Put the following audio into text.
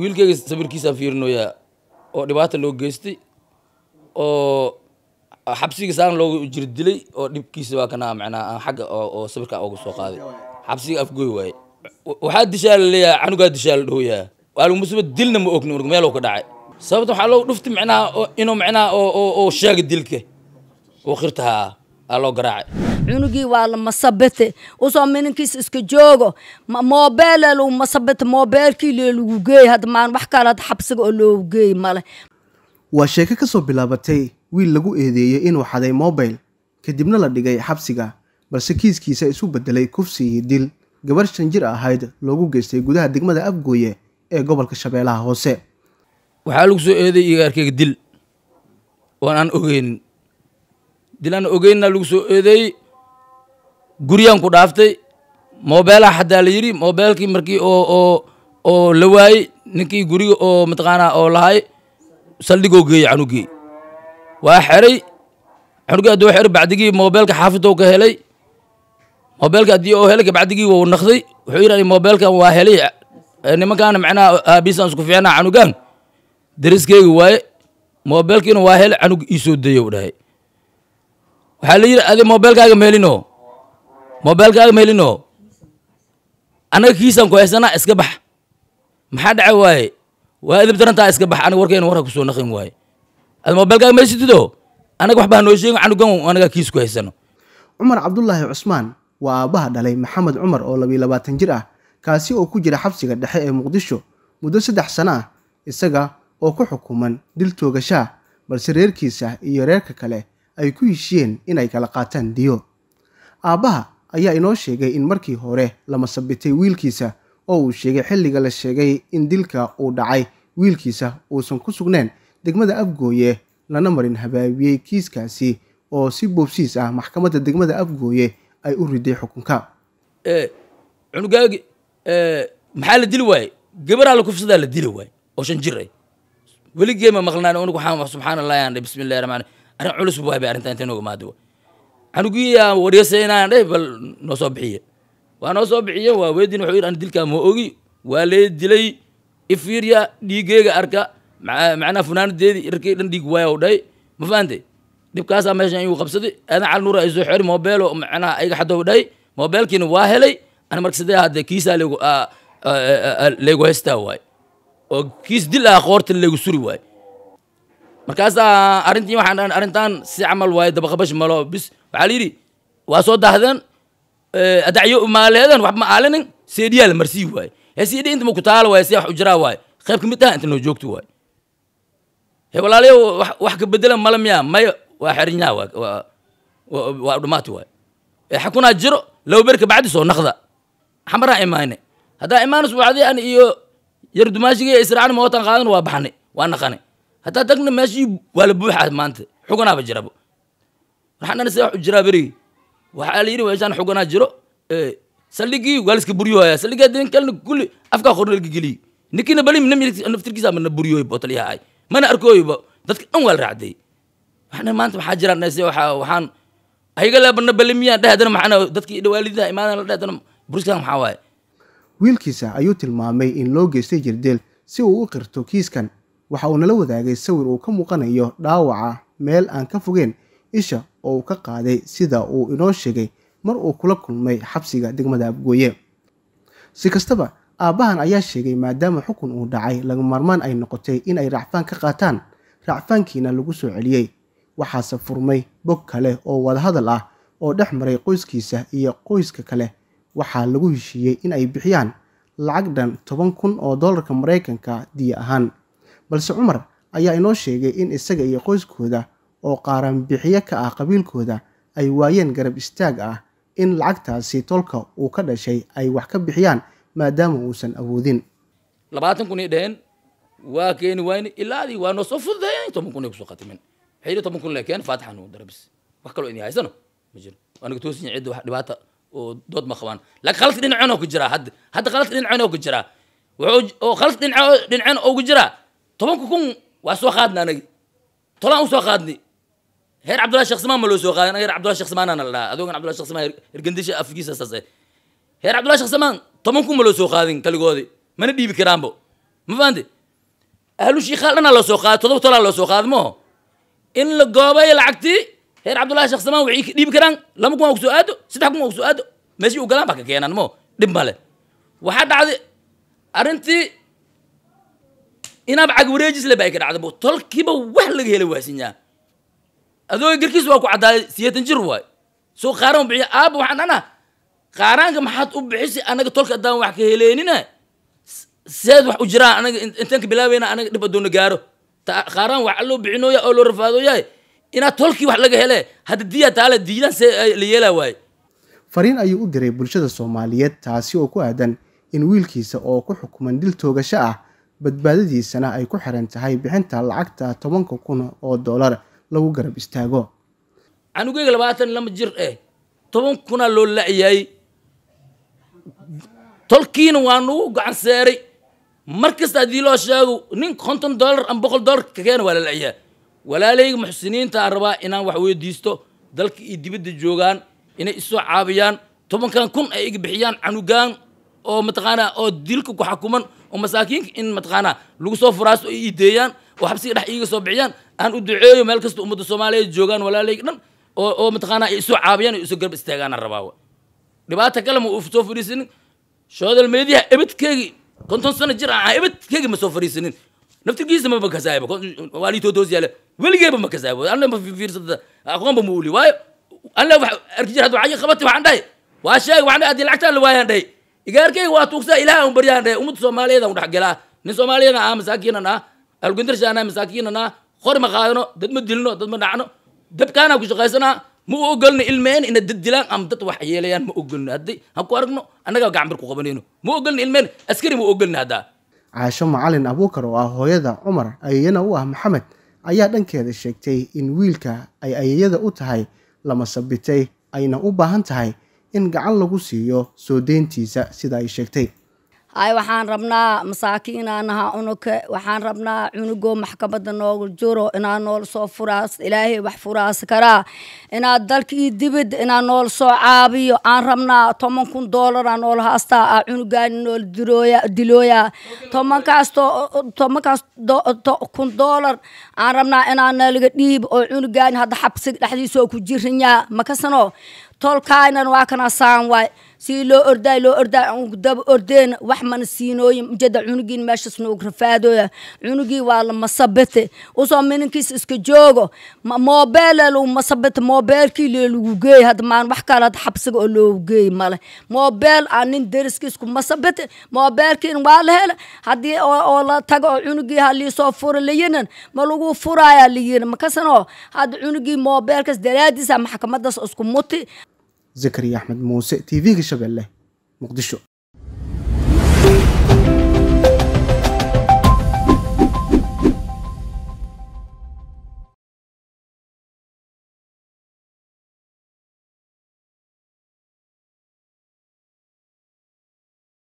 wiilkeyga sawirkiisaan fiirinoyaa oo dhibaata loo geystay oo xabsiga saan looga jir dilay oo dhibkiisa waa kana macnaa aan xagga oo sawirkaa oga soo qaaday xabsiga afgoy waaye waxaa dishaa la leeyahay canugaa dishaa la dhahoyaa waalumusuba dilna ma ogni marka meeluu ka dhacay sababta waxaa loo dhuftay macnaha inuu macnaha oo sheega dilka oo khirtahaa aa loo garaacay cunugii waa la masabate usoo mininkiis iska joogo moobeele lagu masabate moobeelkii lee lagu geey hadda maan wax kale xabsiga oo loogu geey male waa sheeke ka soo bilaabatay wiil lagu eedeeyey inuu xaday mobil kadibna la dhigay xabsiga balse kiiskiisa isu beddelay kufsi dil gabar shan jir ahayd loogu geystay gudaha degmada afgooye ee gobolka shabeellaha hoose waxaa lagu soo eeday igaarkeyga dil oon aan ogeynin dil aan ogeynna lagu soo eedeey guryaan ku dhaaftay mobeela xataa la yidhi mobeelkii markii oo oo la waayey ninkii guriga oo mataqaanaa oo lahay saldhigoo geeye canuggii waa xeray canuggii hadduu xeray bacdigii mobeelka xaafidou ka helay mobeelka haddii oo helay kabacdigii wou naqday wuxuu yidhi mobeelkan waa helay nimankaana macnaha aabiisaan isku fiicnaa canugaan dariskeyga waaye mobeelkiina waa helay canug iisoo dayou dhahay waxaa la yidhi adi mobeelkaaga ma mobilkaaga mahelino annaga kiisaan ku haysanaa iska bax maxaa dhaca waaye waa edab darantaa iska bax aniga warkayna warka kusoo naqin waaye ad mobilkaaga mahaysatido annaga waxbaa noo sheegin canugan annagaa kiis ku haysano cumar cabdulaahi cusmaan waa aabaha dhalay maxamed cumar oo labiiyo labaatan jir ah kaasi oo ku jira xabsiga dhexe ee muqdisho muddo saddex sano ah isaga oo ku xukuman dil toogashaa balse reerkiisa iyo reerka kale ay ku heshiyeen inay kala qaataan diyo aabbaha ayaa inoo sheegay in markii hore la masabitay wiilkiisa oo uu sheegay xilliga la sheegay in dilka uu dhacay wiilkiisa uusan ku sugnayn degmada afgooye lana marin habaabiyey kiiskaasi oo si boobsiis ah maxkamadda degmada afgooye ay u riday xukunka eh, cunugaagi eh, maxaa la dili waaye gabaraa lakufsadaa la dili waaye oo shan jir weligeema maqnaan anigu subxaan allahi aan bismi illahi ramaan arrin culus waabe arrinta inta inooga maado xanugiyaan wareeseynaayan dheh noo soo bixiye waa noo soo bixiyeen weydin wuxuu yidhi an dilkaa ma ogi waa la dilay ifiirya dhiigeega arka macnaha funaanadeedii irkay dhan dhiig waaya u ma fahantay dhibkaasaa meeshan ayuu qabsaday aadan cali nuur ay xeri moobeelo macnaha ayaga xadoo dhahay moobeelkiina waa helay ana marka sidee hadde kiisaa laygu laygu haystaa waay oo kiis dil ah qoorta laygu suri waay markaasaa ah, arrintii waxaan arrintan si camal waaye dabaqabash malo bis waxaa layidhi waa soo daahdeen eh, adacyo maaleedan wax ma aalinin seedhiyaa la marsii waaye heesiidhi inta ma ku taala waaye si wax u jiraa waaye qayb ka mid taha inta noo joogto waaye he walaalayo wax ka bedela mala miyaa maya waa xerinyaa waa waa dhumaati waaye eh, xakunaa jiro lawber kabacdi soo naqda xamaraa imaane haddaa imaanas wacdiyaan iyo yardumaashiga iyo israacni mootan qaadan waa baxnay waa naqanay haddaa dagna meeshii waa la buuxaa maanta xuganaaba jiraba waxaan se jiraa berigi waxaa la yidhi meeshaan xuganaa jiro saldhigii waa laiska buryohaya saldhigii adin kalna kulli afkaa qorna laga geliyi ninkina balim naftirkiisa ama na buryoy ay mana arkooyba dadka dhan waa la raacday waxaan maanta maxaa jiraan se waxaan ayaga laabana balimiyaan dheh hadana maxaan dadkii dhawaalidaha imaadan la dheh hadana buriskan maxaa waaye wiilkiisa ayuu tilmaamay in loo geystay jirdeel si uu u qirto kiiskan waxa uu nala wadaagay sawir uu ka muuqanayo dhaawaca meel aan ka fogeen isha oo uu ka qaaday sida uu inoo sheegay mar uu kula kulmay xabsiga degmada abgooye si kastaba aabbahan ayaa sheegay maadaama xukun uu dhacay laga maarmaan ay noqotay in ay raacfaan ka qaataan raacfaankiina lagu soo celiyey waxaase furmay bog kale oo wadahadal ah oo dhex maray qoyskiisa iyo qoyska kale waxaa lagu heshiiyey in ay bixiyaan lacag dhan toban kun oo dollarka maraykanka diya ahaan balse cumar ayaa inoo sheegay in isaga iyo qoyskooda oo qaaranbixiyo ka ah qabiilkooda ay waayeen garab istaag ah in lacagtaasi tolka uu ka dhashay ay wax ka bixiyaan maadaama uusan awoodin labaatan kun dheheen waa keeni wayne ilaadii waa noo soo fududeeyeen toban kun kusoo khatimen waxay toban kun lekeen faatixan darabis wax kaloo idin haysano ma jiro waanaga toosin cidda wax dhibaata oo dood ma qabaan laakiin khalad dhinaceen oo ku jiraa hadda hadda khalad dhinaceen oo ku jiraa wuxuu oo khalad dhinaceen oo ku jiraa tobanka kun waa soo qaadna anagi tolaan usoo qaadni heer cabdullahi shaksimaan ma loo soo qaadin heer cabdullahi shaksimaanaana la dhahaa adogan cabdullahi shaksimaan hergandisha afgiisa saas heer cabdullahi shaksimaan toban kun ma loo soo qaadin kaligoodi mana dhiibi karaanbo ma faante ahlu shiikhaal dhanaa loo soo qaaday todoba tolaa loo soo qaaday maho in la goobay lacagtii heer cabdullahi shaksimaan waxay dhiibi karaan laba kun waa kusoo aado saddex kun waa kusoo aado meeshii u galaan baa ka keenaan maho dhib male waxaa dhacday arrintii inaaba cag wareejisle ba ay tolkiiba wax laga hela waasinyaa adooga garkiis waa ku caddaaday sideetan jir waay soo qaaraan bixiya aaba waxaan dhanaa qaaraanka maxaad u bixisay anaga tolka adaan wax ka heleynina seed wax u jiraan anaga intaan ka anaga dhib addoonna gaaro qaaraan wax loo bixinooya oo loo rafaadooyaay inaad tolkii wax laga hele hadda diyaa taala diidaan see la yeelaa waaye fariin ayuu u diray bulshada soomaaliyeed taasi oo ku aadan in wiilkiisa oo ku xukuman dil toogasho ah badbaadadiisana ay ku xiran tahay bixinta lacagta tobanka kun oo dollar lagu garab istaago canugeyga labaatan lama jir eh toban kuna loo la'yaayey tolkiina waa nagu gacan seeray mar kasta haddii loo sheego nin konton dollar ama boqol dollar ka keena waa la la'yaa walaalayga muxsiniintaa rabaa inaan wax weydiisto dalka iyo dibadda joogaan inay isoo caabiyaan tobankan kun ay iga bixiyaan canugaan oo mataqaanaa oo dilka ku xakuman ومساكين إن متقانا لقصوا فراس إيديان وحبسي رح يجي صبعيان أن أدعيه ملكست أمد الصومالية جوجان ولا ليكن أو متقانا يسوع عابيان يسوع قرب استيقان الرباوة لبعض تكلم وفتو فريسين شو الميديا إبت كي كنت سنة جرا إبت كي مسوا فريسين نفتي جيز ما بكسايب والي تو دوزي على ولا جيب ما كسايب أنا ما في فيرس أقوم بمولي واي أنا أرجع هذا عيا خبطي وعندي وأشياء وعندي أدي العكتان واي عندي igaarkayga waa tuugsaa ilaah un baryaan dheh ummadda soomaaliyeed an dhexgelaa nin soomaaliyeedna ah masaakiinan ah algundarshaan ah ma qaadano dad ma dilno dad ma dhacno dadkaanaa ku shaqaysanaa ma u ogolno ilmeen ina dad dilaan ama dad wax yeelayaan ma ogolno haddii ha ku aragno annagaa gacmir ku qabanayno ma ogolno ilmeen askari ma ogolno haddaa caasho macalin abuukar oo ah hooyada cumar ayeyana u ah maxamed ayaa dhankeeda sheegtay in wiilka ay ayeyada u tahay lama sabitay ayna u baahan tahay in gacan lagu siiyo soo deyntiisa sida ay sheegtay ay waxaan rabnaa masaakiin aan ahaa unuke waxaan rabnaa cunugoo maxkamadda noogu juro inaa nool soo furaas ilaahay wax furaas karaa inaad dalka iyo dibadda inaad nool soo caabiyo aan rabnaa toban kun doolaraa nool haastaa a cunugaani nool dilooya dilooya tobankaas tobankaas kun doolar aan rabnaa inaa nalaga dhiib oo cunugaani hadda xabsi dhexdiisoo ku jirinyaa makasano tolkaaynan waa kana saan waay sii loo ordaay loo ordaay daba ordeen wax mana siinooyin mjada cunugiin meeshas noog rafaadooya cunugii waa la masabete usoo minankiis iska joogo moobeela lagu masabete moobeelkii lee lagu geey hadda maan wax kale xabsiga oo loogu geey male moobeel aa nin deriskiis ku masabete waa la hele haddii oo la tago oo cunugii ha soo fura layinan ma lagu furaaya layinan makasanoo hadda cunugii moobeelkaas daraadiisa maxkamadaas isku muti zakariya axmed muuse tv-ga shabeelle muqdisho